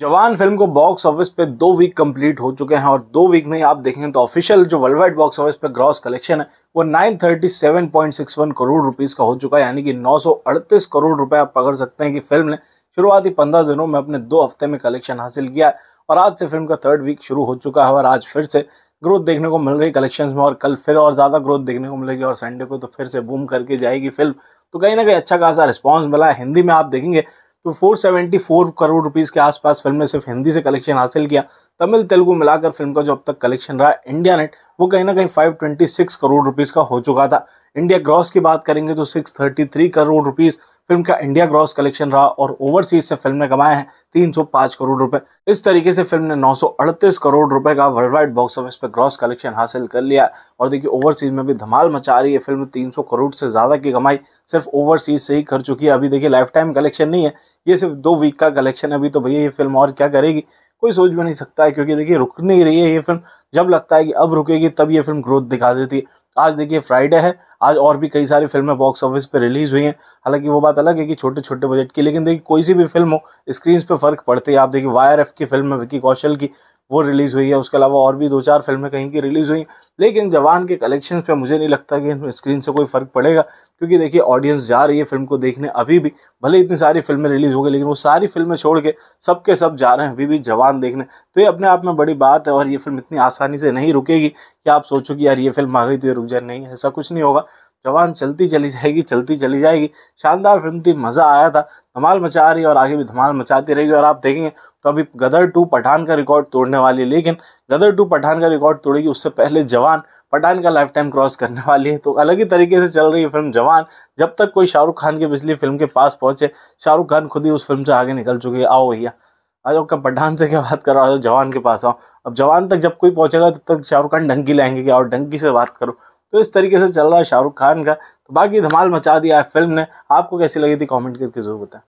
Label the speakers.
Speaker 1: जवान फिल्म को box office पे दो वीक कंप्लीट हो चुके हैं और दो वीक में आप देखेंगे तो ऑफिशियल जो वर्ल्ड वाइड बॉक्स ऑफिस पे ग्रॉस कलेक्शन है वो 937.61 करोड़ रुपीस का हो चुका है यानी कि 938 करोड़ रुपए आप पकड़ सकते हैं कि फिल्म ने शुरुआती पंद्रह दिनों में अपने दो हफ्ते में कलेक्शन हासिल किया और आज से फिल्म का थर्ड वीक शुरू हो चुका है और आज फिर से ग्रोथ देखने को मिल रही कलेक्शन में और कल फिर और ज़्यादा ग्रोथ देखने को मिलेगी और संडे को तो फिर से बूम करके जाएगी फिल्म तो कहीं ना कहीं अच्छा खासा रिस्पॉन्स मिला है हिंदी में आप देखेंगे तो 474 करोड़ रुपीज़ के आसपास फिल्म ने सिर्फ हिंदी से कलेक्शन हासिल किया तमिल तेलुगु मिलाकर फिल्म का जो अब तक कलेक्शन रहा इंडिया नेट वो कहीं ना कहीं 526 करोड़ रुपीज़ का हो चुका था इंडिया ग्रॉस की बात करेंगे तो 633 करोड़ रुपीज़ फिल्म का इंडिया ग्रॉस कलेक्शन रहा और ओवरसीज से फिल्म ने कमाए हैं 305 करोड़ रुपए इस तरीके से फिल्म ने 938 करोड़ रुपए का वर्ल्ड वाइड बॉक्स ऑफिस पर ग्रॉस कलेक्शन हासिल कर लिया और देखिए ओवरसीज में भी धमाल मचा रही है फिल्म 300 करोड़ से ज़्यादा की कमाई सिर्फ ओवरसीज से ही कर चुकी है अभी देखिए लाइफ टाइम कलेक्शन नहीं है ये सिर्फ दो वीक का कलेक्शन है अभी तो भैया ये फिल्म और क्या करेगी कोई सोच भी नहीं सकता है क्योंकि देखिए रुक नहीं रही है ये फिल्म जब लगता है कि अब रुकेगी तब ये फिल्म ग्रोथ दिखा देती है आज देखिए फ्राइडे है आज और भी कई सारी फिल्में बॉक्स ऑफिस पर रिलीज़ हुई हैं हालांकि वो बात अलग है कि छोटे छोटे बजट की लेकिन देखिए कोई सी भी फिल्म हो स्क्रीन पर फ़र्क पड़ते ही आप देखिए वायर एफ की फिल्म में विकी कौशल की वो रिलीज़ हुई है उसके अलावा और भी दो चार फिल्में कहीं की रिलीज़ हुई लेकिन जवान के कलेक्शन पे मुझे नहीं लगता कि स्क्रीन से कोई फ़र्क पड़ेगा क्योंकि देखिए ऑडियंस जा रही है फिल्म को देखने अभी भी भले इतनी सारी फिल्में रिलीज़ हो गई लेकिन वो सारी फिल्में छोड़ के सब के सब जा रहे हैं अभी भी जवान देखने तो ये अपने आप में बड़ी बात है और ये फिल्म इतनी आसानी से नहीं रुकेगी कि आप सोचो कि यार ये फिल्म आ गई तो ये रुक जाए नहीं ऐसा कुछ नहीं होगा जवान चलती चली जाएगी चलती चली जाएगी शानदार फिल्म थी मज़ा आया था धमाल मचा रही और आगे भी धमाल मचाती रहेगी और आप देखेंगे तो अभी गदर टू पठान का रिकॉर्ड तोड़ने वाली है लेकिन गदर टू पठान का रिकॉर्ड तोड़ेगी उससे पहले जवान पठान का लाइफ टाइम क्रॉस करने वाली है तो अलग ही तरीके से चल रही है फिल्म जवान जब तक कोई शाहरुख खान की पिछली फिल्म के पास पहुंचे शाहरुख खान खुद ही उस फिल्म से आगे निकल चुके हैं आओ भैया आज आपका पठान से क्या बात कर रहा जवान के पास आओ अब जवान तक जब कोई पहुंचेगा तब तक शाहरुख खान डंकी लाएंगे कि और डंकी से बात करो तो इस तरीके से चल रहा है शाहरुख खान का तो बाकी धमाल मचा दिया है फिल्म ने आपको कैसी लगी थी कॉमेंट करके जरूर बताएं